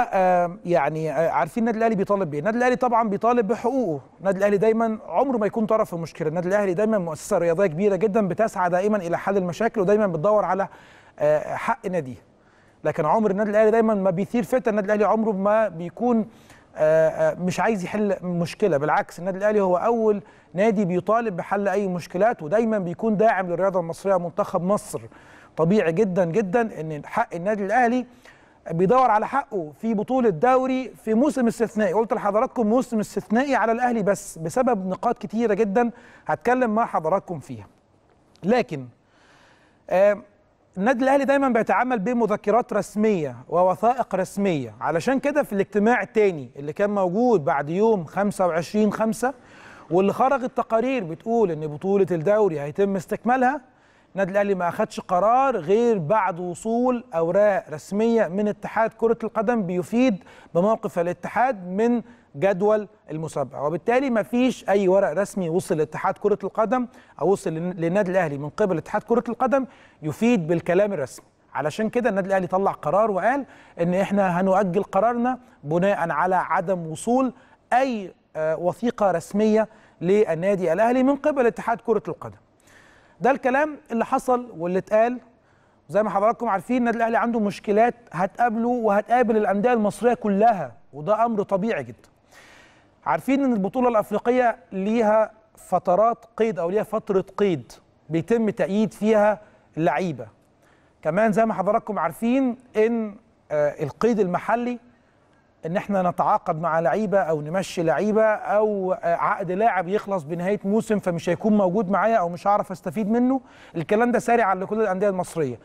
آه، يعني آه، عارفين النادي الاهلي بيطالب بيه النادي الاهلي طبعا بيطالب بحقوقه النادي الاهلي دايما عمره ما يكون طرف في المشكله النادي الاهلي دايما مؤسسه رياضيه كبيره جدا بتسعى دائما الى حل المشاكل ودايما بتدور على آه، حق ناديه لكن عمر النادي الاهلي دايما ما بيثير فتن النادي الاهلي عمره ما بيكون مش عايز يحل مشكله بالعكس النادي الاهلي هو اول نادي بيطالب بحل اي مشكلات ودايما بيكون داعم للرياضه المصريه منتخب مصر طبيعي جدا جدا ان حق النادي الاهلي بيدور على حقه في بطوله دوري في موسم استثنائي قلت لحضراتكم موسم استثنائي على الاهلي بس بسبب نقاط كتيره جدا هتكلم مع حضراتكم فيها لكن النادي الاهلي دايما بيتعامل بمذكرات رسميه ووثائق رسميه علشان كده في الاجتماع الثاني اللي كان موجود بعد يوم 25 5 واللي خرجت تقارير بتقول ان بطوله الدوري هيتم استكمالها النادي الاهلي ما اخدش قرار غير بعد وصول اوراق رسميه من اتحاد كره القدم بيفيد بموقف الاتحاد من جدول المسابقه وبالتالي ما فيش اي ورق رسمي وصل لاتحاد كره القدم او وصل للنادي الاهلي من قبل اتحاد كره القدم يفيد بالكلام الرسمي علشان كده النادي الاهلي طلع قرار وقال ان احنا هنؤجل قرارنا بناء على عدم وصول اي آه، وثيقه رسميه للنادي الاهلي من قبل اتحاد كره القدم ده الكلام اللي حصل واللي اتقال زي ما حضراتكم عارفين النادي الاهلي عنده مشكلات هتقابله وهتقابل الانديه المصريه كلها وده امر طبيعي جدا عارفين ان البطوله الافريقيه ليها فترات قيد او ليها فتره قيد بيتم تأييد فيها اللعيبه كمان زي ما حضراتكم عارفين ان آه، القيد المحلي ان احنا نتعاقد مع لعيبه او نمشي لعيبه او آه، عقد لاعب يخلص بنهايه موسم فمش هيكون موجود معايا او مش هعرف استفيد منه الكلام ده ساري على كل الانديه المصريه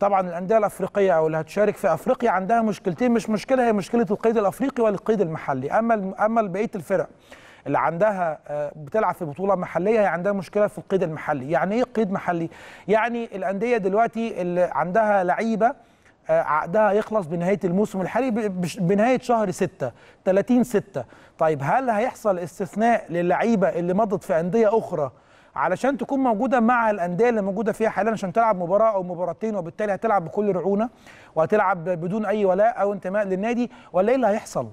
طبعا الانديه الافريقيه او اللي هتشارك في افريقيا عندها مشكلتين مش مشكله هي مشكله القيد الافريقي والقيد المحلي اما اما بقيه الفرق اللي عندها آه، بتلعب في بطوله محليه هي عندها مشكله في القيد المحلي يعني ايه قيد محلي يعني الانديه دلوقتي اللي عندها لعيبه آه، عقدها يخلص بنهايه الموسم الحالي بنهايه شهر 6 30 6 طيب هل هيحصل استثناء للعيبه اللي مضت في انديه اخرى علشان تكون موجوده مع الانديه اللي موجوده فيها حاليا عشان تلعب مباراه او مباراتين وبالتالي هتلعب بكل رعونه وهتلعب بدون اي ولاء او انتماء للنادي ولا ايه اللي هيحصل؟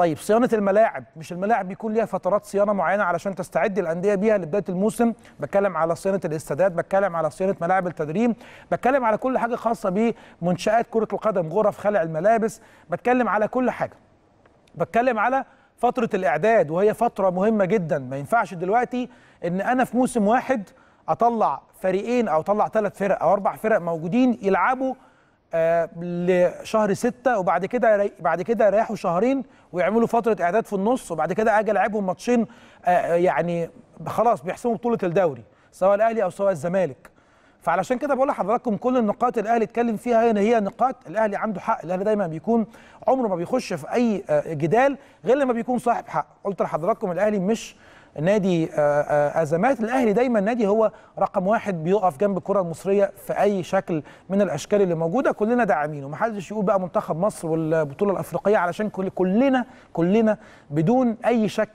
طيب صيانه الملاعب مش الملاعب بيكون ليها فترات صيانه معينه علشان تستعد الانديه بيها لبدايه الموسم بتكلم على صيانه الاستادات بتكلم على صيانه ملاعب التدريب بتكلم على كل حاجه خاصه بمنشات كره القدم غرف خلع الملابس بتكلم على كل حاجه بتكلم على فتره الاعداد وهي فتره مهمه جدا ما ينفعش دلوقتي ان انا في موسم واحد اطلع فريقين او اطلع ثلاث فرق او اربع فرق موجودين يلعبوا آه، لشهر ستة وبعد كده بعد كده يريحوا شهرين ويعملوا فتره اعداد في النص وبعد كده اجي العبهم ماتشين آه، آه، يعني خلاص بيحسموا بطوله الدوري سواء الاهلي او سواء الزمالك فعلشان كده بقول لحضراتكم كل النقاط الاهلي اتكلم فيها هنا هي نقاط الاهلي عنده حق الاهلي دايما بيكون عمره ما بيخش في اي جدال غير لما بيكون صاحب حق قلت لحضراتكم الاهلي مش نادي آه، آه، ازمات الاهلي دايما نادي هو رقم واحد بيقف جنب الكره المصريه في اي شكل من الاشكال اللي موجوده كلنا داعمينه حدش يقول بقى منتخب مصر والبطوله الافريقيه علشان كل كلنا كلنا بدون اي شك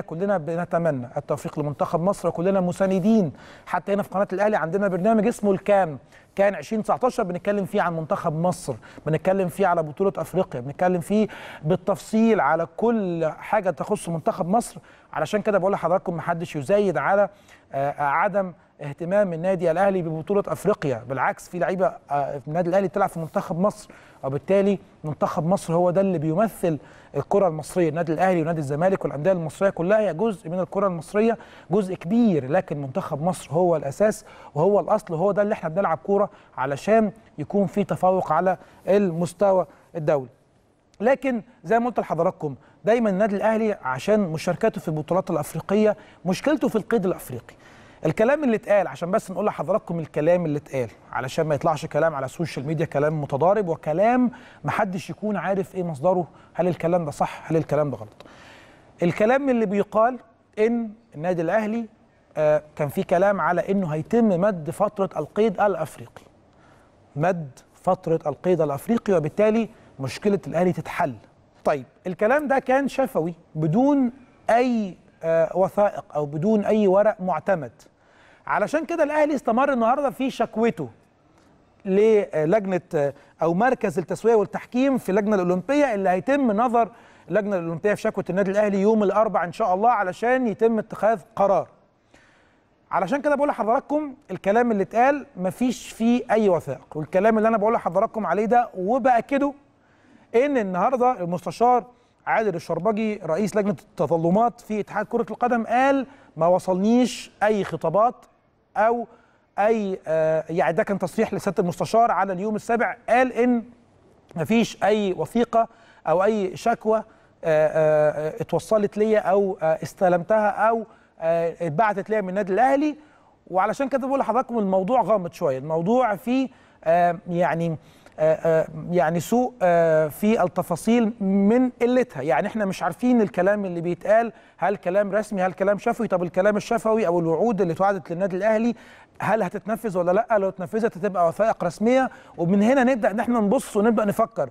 1% كلنا بنتمنى التوفيق لمنتخب مصر وكلنا مساندين حتى هنا في قناه الاهلي عندنا برنامج اسمه الكام كان 2019 بنتكلم فيه عن منتخب مصر بنتكلم فيه على بطولة أفريقيا بنتكلم فيه بالتفصيل على كل حاجة تخص منتخب مصر علشان كده بقول لحضراتكم محدش يزايد على آه، آه، عدم اهتمام النادي الاهلي ببطوله افريقيا بالعكس في لعيبه في آه، النادي الاهلي بتلعب في منتخب مصر وبالتالي منتخب مصر هو ده اللي بيمثل الكره المصريه النادي الاهلي ونادي الزمالك والانديه المصريه كلها هي جزء من الكره المصريه جزء كبير لكن منتخب مصر هو الاساس وهو الاصل وهو ده اللي احنا بنلعب كوره علشان يكون في تفوق على المستوى الدولي لكن زي ما قلت لحضراتكم دايما النادي الاهلي عشان مشاركته في البطولات الافريقيه مشكلته في القيد الافريقي الكلام اللي اتقال عشان بس نقول لحضراتكم الكلام اللي اتقال علشان ما يطلعش كلام على السوشيال ميديا كلام متضارب وكلام محدش يكون عارف ايه مصدره هل الكلام ده صح هل الكلام ده غلط الكلام اللي بيقال ان النادي الاهلي آه كان في كلام على انه هيتم مد فتره القيد الافريقي مد فتره القيد الافريقي وبالتالي مشكله الاهلي تتحل طيب الكلام ده كان شفوي بدون اي آه وثائق او بدون اي ورق معتمد علشان كده الاهلي استمر النهارده في شكوته للجنه او مركز التسويه والتحكيم في اللجنه الاولمبيه اللي هيتم نظر اللجنه الاولمبيه في شكوى النادي الاهلي يوم الاربعاء ان شاء الله علشان يتم اتخاذ قرار. علشان كده بقول لحضراتكم الكلام اللي اتقال مفيش فيه اي وثائق والكلام اللي انا بقول لحضراتكم عليه ده وباكده ان النهارده المستشار عادل الشربجي رئيس لجنه التظلمات في اتحاد كره القدم قال ما وصلنيش اي خطابات او اي آه، يعني ده كان تصريح لسياده المستشار على اليوم السابع قال ان مفيش اي وثيقه او اي شكوى آه، آه، اتوصلت ليا او استلمتها او اتبعتت ليا من النادي الاهلي وعلشان كده بقول لحضراتكم الموضوع غامض شويه الموضوع فيه يعني آه، آه، يعني سوء آه، في التفاصيل من قلتها يعني احنا مش عارفين الكلام اللي بيتقال هل كلام رسمي هل كلام شفوي طب الكلام الشفوي او الوعود اللي اتوعدت للنادي الاهلي هل هتتنفذ ولا لا لو اتنفذت هتبقى وثائق رسميه ومن هنا نبدا ان احنا نبص ونبدا نفكر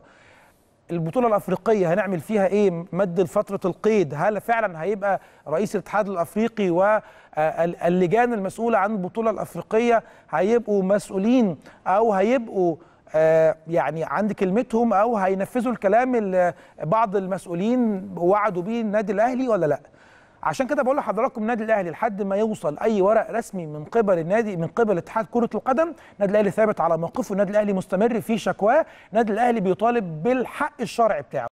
البطوله الافريقيه هنعمل فيها ايه مد فتره القيد هل فعلا هيبقى رئيس الاتحاد الافريقي واللجان المسؤوله عن البطوله الافريقيه هيبقوا مسؤولين او هيبقوا آه، يعني عند كلمتهم او هينفذوا الكلام اللي بعض المسؤولين وعدوا بيه النادي الاهلي ولا لا عشان كده بقول لحضراتكم النادي الاهلي لحد ما يوصل اي ورق رسمي من قبل النادي من قبل اتحاد كره القدم النادي الاهلي ثابت على موقفه النادي الاهلي مستمر في شكواه النادي الاهلي بيطالب بالحق الشرعي بتاعه